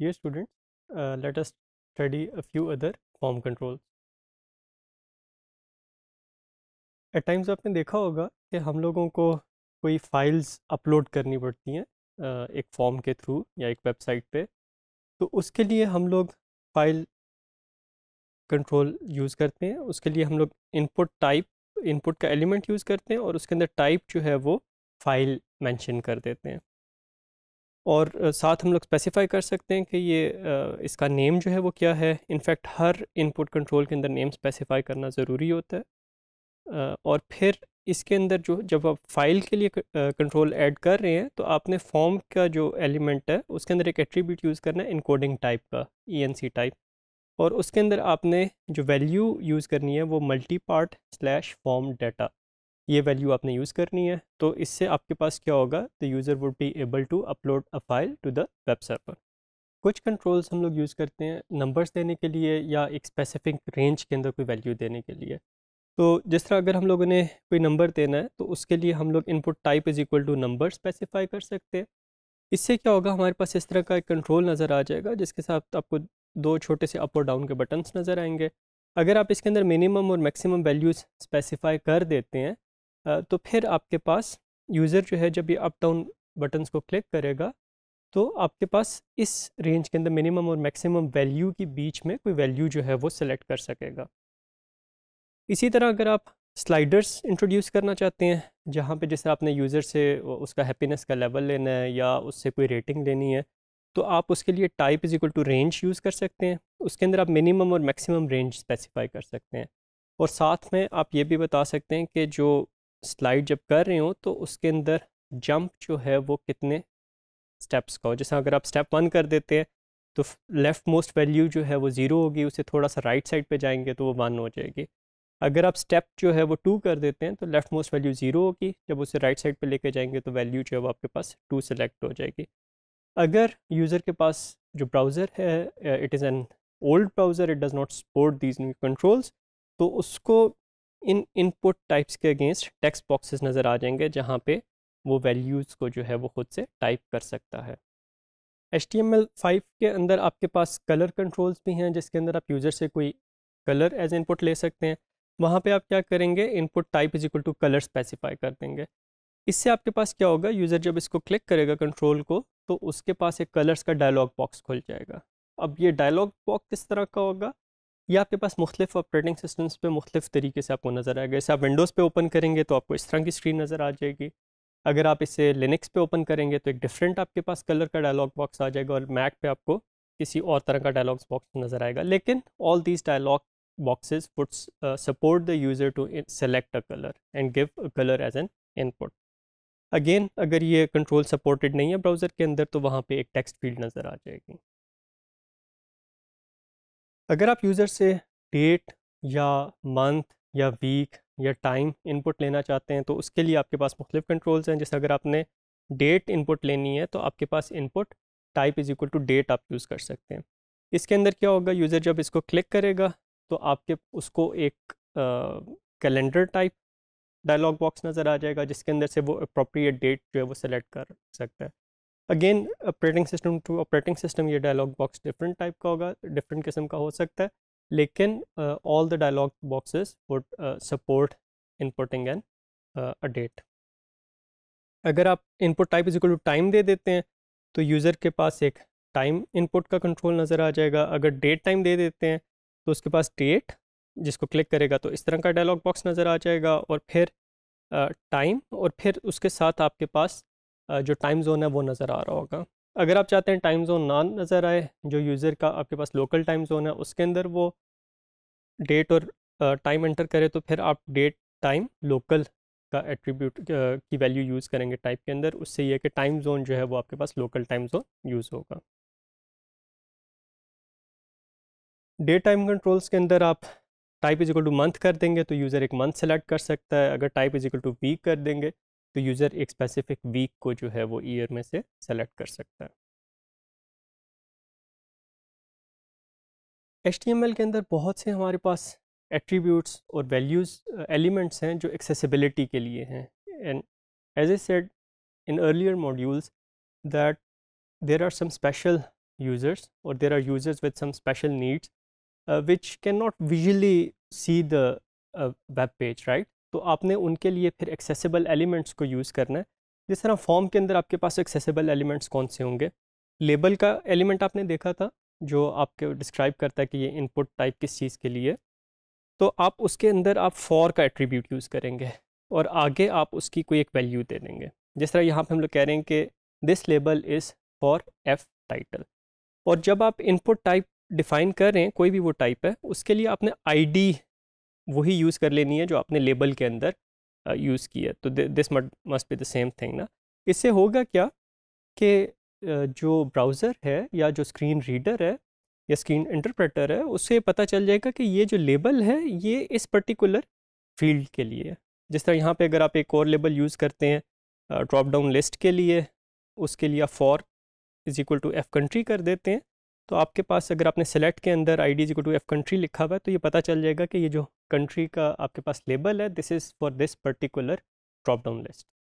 Dear students, let uh, let study a few other other form controls at times आपने देखा होगा कि हम लोगों को कोई फाइल्स अपलोड करनी पड़ती हैं uh, एक फॉर्म के थ्रू या एक वेबसाइट पे तो उसके लिए हम लोग फाइल कंट्रोल यूज़ करते हैं उसके लिए हम लोग इनपुट टाइप इनपुट का एलिमेंट यूज़ करते हैं और उसके अंदर टाइप जो है वो फाइल मेंशन कर देते हैं और साथ हम लोग स्पेसिफाई कर सकते हैं कि ये इसका नेम जो है वो क्या है इनफैक्ट हर इनपुट कंट्रोल के अंदर नेम स्पेसिफाई करना ज़रूरी होता है और फिर इसके अंदर जो जब आप फाइल के लिए कंट्रोल ऐड कर रहे हैं तो आपने फॉर्म का जो एलिमेंट है उसके अंदर एक एट्रीब्यूट यूज़ करना है इनकोडिंग टाइप का ई टाइप और उसके अंदर आपने जो वैल्यू यूज़ करनी है वो multipart slash form data ये वैल्यू आपने यूज़ करनी है तो इससे आपके पास क्या होगा the user would be able to upload a file to the web server कुछ कंट्रोल्स हम लोग यूज़ करते हैं नंबर्स देने के लिए या एक स्पेसिफिक रेंज के अंदर कोई वैल्यू देने के लिए तो जिस तरह अगर हम लोगों ने कोई नंबर देना है तो उसके लिए हम लोग input type is equal to number specify कर सकते हैं इससे क्या होगा हमारे पास इस तरह का एक कंट्रोल नज़र आ जाएगा जिसके साथ आपको दो छोटे से अप और डाउन के बटन्स नज़र आएंगे अगर आप इसके अंदर मिनिमम और मैक्सिमम वैल्यूज़ स्पेसिफाई कर देते हैं तो फिर आपके पास यूज़र जो है जब ये अप डाउन बटन्स को क्लिक करेगा तो आपके पास इस रेंज के अंदर मिनिमम और मैक्सिमम वैल्यू के बीच में कोई वैल्यू जो है वो सिलेक्ट कर सकेगा इसी तरह अगर आप स्लाइडर्स इंट्रोड्यूस करना चाहते हैं जहाँ पे जैसे आपने यूज़र से उसका हैप्पीनेस का लेवल लेना है या उससे कोई रेटिंग लेनी है तो आप उसके लिए type is equal to range use कर सकते हैं उसके अंदर आप मिनिमम और मैक्सिमम रेंज स्पेसिफाई कर सकते हैं और साथ में आप ये भी बता सकते हैं कि जो स्लाइड जब कर रहे हो तो उसके अंदर जंप जो है वो कितने स्टेप्स का हो जैसे अगर आप स्टेप वन कर देते हैं तो लेफ़्ट मोस्ट वैल्यू जो है वो ज़ीरो होगी उसे थोड़ा सा राइट साइड पे जाएंगे तो वो वन हो जाएगी अगर आप स्टेप जो है वो टू कर देते हैं तो लेफ़्ट मोस्ट वैल्यू ज़ीरो होगी जब उसे राइट साइड पे लेके जाएंगे तो वैल्यू जो है वो आपके पास टू सेलेक्ट हो जाएगी अगर यूज़र के पास जो ब्राउज़र है it is an old browser it does not support these new controls तो उसको इन इनपुट टाइप्स के अगेंस्ट टेक्स्ट बॉक्सेस नज़र आ जाएंगे जहाँ पे वो वैल्यूज़ को जो है वो ख़ुद से टाइप कर सकता है H T M L five के अंदर आपके पास कलर कंट्रोल्स भी हैं जिसके अंदर आप यूज़र से कोई कलर एज इनपुट ले सकते हैं वहाँ पे आप क्या करेंगे input type is equal to colour specify कर देंगे इससे आपके पास क्या होगा यूज़र जब इसको क्लिक करेगा कंट्रोल को तो उसके पास एक कलर्स का डायलॉग बॉक्स खुल जाएगा अब ये डायलॉग बॉक्स किस तरह का होगा ये आपके पास मुख्तु ऑपरेटिंग सिस्टम्स पे मुख्तु तरीके से आपको नज़र आएगा जैसे आप विंडोज़ पे ओपन करेंगे तो आपको इस तरह की स्क्रीन नज़र आ जाएगी अगर आप इसे लिनक्स पे ओपन करेंगे तो एक डिफरेंट आपके पास कलर का डायलॉग बॉक्स आ जाएगा और मैक पे आपको किसी और तरह का डायलॉग बॉक्स नज़र आएगा लेकिन all these dialog boxes woulds support the user to select a colour and give a colour as an input again अगर ये कंट्रोल सपोर्टेड नहीं है ब्राउज़र के अंदर तो वहाँ पर एक टेक्स्ट फील्ड नज़र आ जाएगी अगर आप यूज़र से डेट या मंथ या वीक या टाइम इनपुट लेना चाहते हैं तो उसके लिए आपके पास मुख्तलिफ कंट्रोल्स हैं जैसे अगर आपने डेट इनपुट लेनी है तो आपके पास input type is equal to date आप यूज़ कर सकते हैं इसके अंदर क्या होगा यूज़र जब इसको क्लिक करेगा तो आपके उसको एक कैलेंडर टाइप डायलॉग बॉक्स नज़र आ जाएगा जिसके अंदर से वो अप्रोप्रिएट डेट जो है वो सिलेक्ट कर सकता है again operating system to operating system ये डायलॉग बॉक्स डिफरेंट टाइप का होगा डिफरेंट किस्म का हो सकता है लेकिन all the dialog boxes would support inputting and a date अगर आप input type is equal to time दे देते हैं तो यूज़र के पास एक टाइम इनपुट का कंट्रोल नज़र आ जाएगा अगर डेट टाइम दे देते हैं तो उसके पास डेट जिसको क्लिक करेगा तो इस तरह का डायलॉग बॉक्स नज़र आ जाएगा और फिर टाइम uh, और फिर उसके साथ आपके पास जो टाइम जोन है वो नज़र आ रहा होगा अगर आप चाहते हैं टाइम जोन ना नज़र आए जो यूज़र का आपके पास लोकल टाइम जोन है उसके अंदर वो डेट और टाइम एंटर करे तो फिर आप डेट टाइम लोकल का एट्रीब्यूट की वैल्यू यूज़ करेंगे टाइप के अंदर उससे यह कि टाइम जोन जो है वो आपके पास लोकल टाइम जोन यूज़ होगा डे टाइम कंट्रोल्स के अंदर आप type is equal to month कर देंगे तो यूज़र एक मंथ सेलेक्ट कर सकता है अगर type is equal to week कर देंगे तो यूज़र एक स्पेसिफिक वीक को जो है वो ईयर में से सेलेक्ट कर सकता है एच के अंदर बहुत से हमारे पास एट्रीब्यूट्स और वैल्यूज़ एलिमेंट्स हैं जो एक्सेसिबिलिटी के लिए हैं and as I said in earlier modules that there are some special users और there are users with some special needs which can not visually see the web page right तो आपने उनके लिए फिर एक्सेसिबल एलिमेंट्स को use करना है जिस तरह फॉर्म के अंदर आपके पास एक्सेसिबल एलिमेंट्स कौन से होंगे लेबल का एलिमेंट आपने देखा था जो आपके डिस्क्राइब करता है कि ये इनपुट टाइप किस चीज़ के लिए तो आप उसके अंदर आप फॉर का एट्रीब्यूट यूज़ करेंगे और आगे आप उसकी कोई एक वैल्यू दे देंगे जिस तरह यहाँ पर हम लोग कह रहे हैं कि this label is for F title और जब आप इनपुट टाइप डिफ़ाइन कर रहे हैं कोई भी वो टाइप है उसके लिए आपने आईडी वही यूज़ कर लेनी है जो आपने लेबल के अंदर यूज़ किया है तो दिस मट must be the same thing ना इससे होगा क्या कि जो ब्राउज़र है या जो स्क्रीन रीडर है या स्क्रीन इंटरप्रेटर है उससे पता चल जाएगा कि ये जो लेबल है ये इस पर्टिकुलर फील्ड के लिए है जिस तरह यहाँ पे अगर आप एक और लेबल यूज़ करते हैं ड्रॉप डाउन लिस्ट के लिए उसके लिए for is equal to F country कर देते हैं तो आपके पास अगर आपने सेलेक्ट के अंदर I D equal to F country लिखा हुआ है तो ये पता चल जाएगा कि ये जो कंट्री का आपके पास लेबल है this is for this particular drop down list